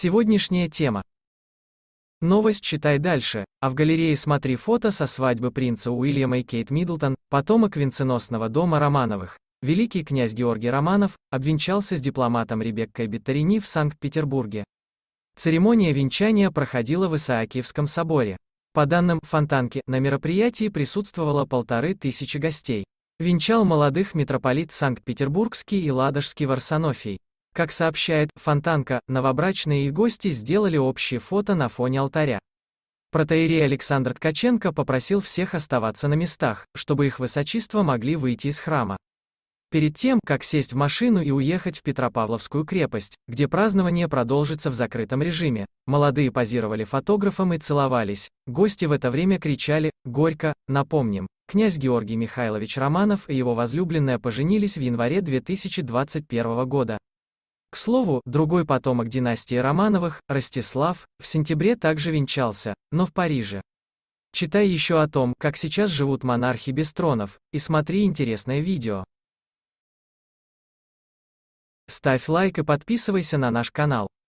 Сегодняшняя тема. Новость читай дальше, а в галерее смотри фото со свадьбы принца Уильяма и Кейт Миддлтон, потомок венценосного дома Романовых. Великий князь Георгий Романов обвенчался с дипломатом Ребеккой Бетарини в Санкт-Петербурге. Церемония венчания проходила в Исаакиевском соборе. По данным Фонтанки, на мероприятии присутствовало полторы тысячи гостей. Венчал молодых митрополит Санкт-Петербургский и Ладожский Варсонофий. Как сообщает Фонтанка, новобрачные и гости сделали общее фото на фоне алтаря. Протеерей Александр Ткаченко попросил всех оставаться на местах, чтобы их высочество могли выйти из храма. Перед тем, как сесть в машину и уехать в Петропавловскую крепость, где празднование продолжится в закрытом режиме, молодые позировали фотографам и целовались, гости в это время кричали «Горько», напомним, князь Георгий Михайлович Романов и его возлюбленная поженились в январе 2021 года. К слову, другой потомок династии Романовых, Ростислав, в сентябре также венчался, но в Париже. Читай еще о том, как сейчас живут монархи без тронов, и смотри интересное видео. Ставь лайк и подписывайся на наш канал.